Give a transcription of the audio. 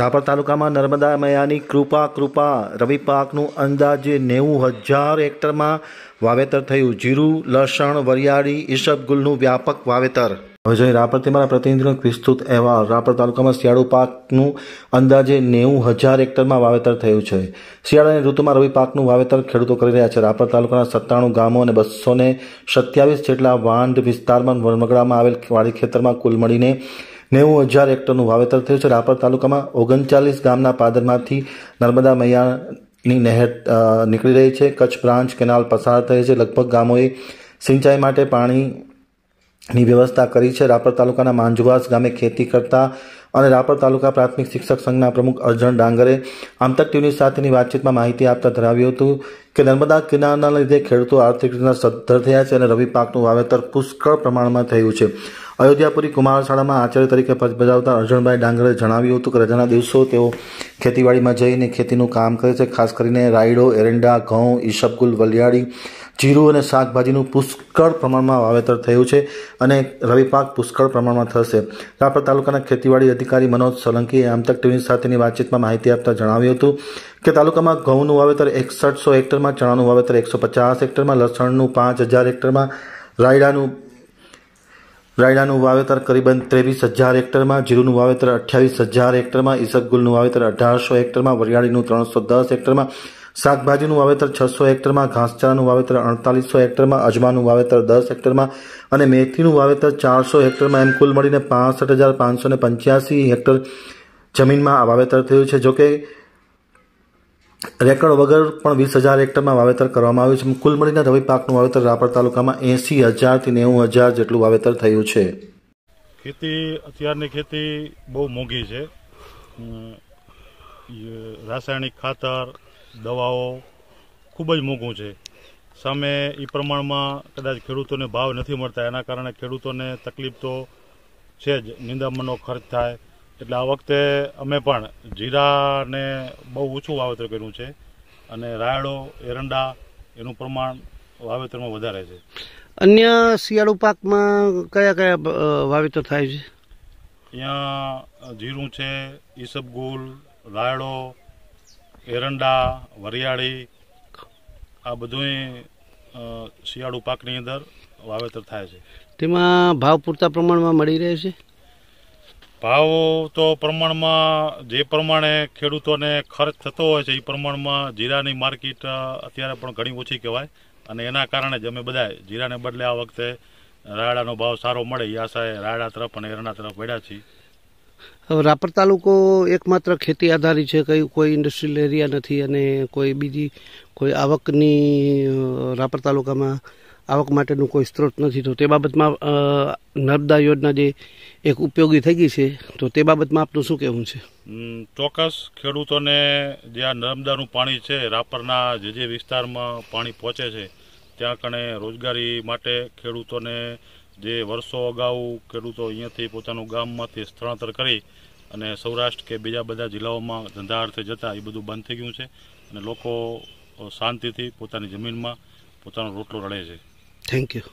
રાપર તાલુકામાં નર્મદા મયાની કૃપા કૃપા રવિ પાકનું અંદાજે નેવું હજાર હેક્ટરમાં વાવેતર થયું જીરું લસણ વરિયાળી ઈસબગુલનું વ્યાપક વાવેતર હવે જોઈએ રાપરથી મારા પ્રતિનિધિનો વિસ્તૃત અહેવાલ રાપર તાલુકામાં શિયાળુ પાકનું અંદાજે નેવું હજાર હેક્ટરમાં વાવેતર થયું છે શિયાળાની ઋતુમાં રવિ પાકનું વાવેતર ખેડૂતો કરી રહ્યા છે રાપર તાલુકાના સત્તાણું ગામો અને બસો સત્યાવીસ જેટલા વાંઢ વિસ્તારમાં વરમગડામાં આવેલ વાડી ખેતરમાં કુલ મળીને નેવું હજાર હેક્ટરનું વાવેતર થયું છે રાપર તાલુકામાં ઓગણચાલીસ ગામના પાદરમાંથી નર્મદા મૈયાની નહેર નીકળી રહી છે કચ્છ બ્રાન્ચ કેનાલ પસાર થઈ છે લગભગ ગામોએ સિંચાઈ માટે પાણીની વ્યવસ્થા કરી છે રાપર તાલુકાના માંજુવાસ ગામે ખેતી કરતા અને રાપર તાલુકા પ્રાથમિક શિક્ષક સંઘના પ્રમુખ અર્જણ ડાંગરે આમતક ટીવી સાથેની વાતચીતમાં માહિતી આપતા ધરાવ્યું હતું કે નર્મદા કિનારના લીધે ખેડૂતો આર્થિક રીતના સદ્ધર થયા છે અને રવિ પાકનું વાવેતર પુષ્કળ પ્રમાણમાં થયું છે અયોધ્યાપુરી કુમારશાળામાં આચાર્ય તરીકે ફરજ બજાવતા અર્જણભાઈ ડાંગરે જણાવ્યું હતું કે રજાના દિવસો તેઓ ખેતીવાડીમાં જઈને ખેતીનું કામ કરે છે ખાસ કરીને રાયડો એરંડા ઘઉં ઈશબગુલ વલિયાળી જીરું અને શાકભાજીનું પુષ્કળ પ્રમાણમાં વાવેતર થયું છે અને રવિ પાક પુષ્કળ પ્રમાણમાં થશે રાપર તાલુકાના ખેતીવાડી અધિકારી મનોજ સોલંકીએ આમતક ટીવી સાથેની વાતચીતમાં માહિતી આપતા જણાવ્યું હતું કે તાલુકામાં ઘઉંનું વાવેતર એકસઠસો હેક્ટરમાં ચણાનું વાવેતર એકસો પચાસ હેક્ટરમાં લસણનું પાંચ હજાર હેક્ટરમાં રાયડાનું રાયડાનું વાવેતર કરીબન ત્રેવીસ હજાર હેક્ટરમાં જીરુનું વાવેતર અઠ્યાવીસ હજાર હેક્ટરમાં ઈસબગુલનું વાવેતર અઢારસો હેક્ટરમાં વરિયાળીનું ત્રણસો દસ હેક્ટરમાં શાકભાજીનું વાવેતર છસો હેક્ટરમાં ઘાસચારાનું વાવેતર અડતાલીસો હેક્ટરમાં અજમાનું વાવેતર દસ હેક્ટરમાં અને મેથીનું વાવેતર ચારસો હેક્ટરમાં એમ કુલ મળીને પાસઠ હજાર પાંચસો પંચ્યાસી હેક્ટર જમીનમાં વાવેતર થયું છે જોકે રેકર્ડ વગર પણ વીસ હજાર હેક્ટરમાં વાવેતર કરવામાં આવ્યું છે કુલ મળીને રવિ પાકનું વાવેતર રાપર તાલુકામાં એંસી હજારથી નેવું હજાર જેટલું વાવેતર થયું છે ખેતી અત્યારની ખેતી બહુ મોંઘી છે રાસાયણિક ખાતર દવાઓ ખૂબ જ મોંઘું છે સામે એ પ્રમાણમાં કદાચ ખેડૂતોને ભાવ નથી મળતા એના કારણે ખેડૂતોને તકલીફ તો છે જ નિંદામણનો ખર્ચ થાય એટલે આ વખતે અમે પણ જીરાને બહુ ઓછું વાવેતર કર્યું છે અને રાયડો એરંડા એનું પ્રમાણ વાવેતરમાં વધારે છે અન્ય શિયાળુ પાકમાં કયા કયા વાવેતર થાય છે અહીંયા જીરું છે ઈસબગુલ રાયડો એરંડા વરિયાળી આ બધું શિયાળુ પાકની અંદર વાવેતર થાય છે તેમાં ભાવ પૂરતા પ્રમાણમાં મળી રહે છે ભાવ તો પ્રમાણમાં જે પ્રમાણે ખેડૂતોને ખર્ચ થતો હોય છે એ પ્રમાણમાં જીરાની માર્કેટ અત્યારે પણ ઘણી ઓછી કહેવાય અને એના કારણે જ અમે બધા જીરાને બદલે આ વખતે રાયડાનો ભાવ સારો મળે એ આશાએ રાયડા તરફ અને એરંડા તરફ વળ્યા છીએ રાપર તાલુકો એકમાત્ર ખેતી આધારિત છે કઈ કોઈ ઇન્ડસ્ટ્રીયલ એરિયા નથી અને કોઈ બીજી કોઈ આવકની રાપર તાલુકામાં આવક માટેનું કોઈ સ્ત્રોત નથી તો તે બાબતમાં નર્મદા યોજના જે એક ઉપયોગી થઈ ગઈ છે તો તે બાબતમાં આપનું શું કહેવું છે ચોક્કસ ખેડૂતોને જે આ નર્મદાનું પાણી છે રાપરના જે જે વિસ્તારમાં પાણી પહોંચે છે ત્યાં કણે રોજગારી માટે ખેડૂતોને જે વર્ષો અગાઉ ખેડૂતો અહીંયાથી પોતાનું ગામમાંથી સ્થળાંતર કરી અને સૌરાષ્ટ્ર કે બીજા બધા જિલ્લાઓમાં ધંધા અર્થે જતા એ બધું બંધ થઈ ગયું છે અને લોકો શાંતિથી પોતાની જમીનમાં પોતાનો રોટલો રળે છે થેન્ક યુ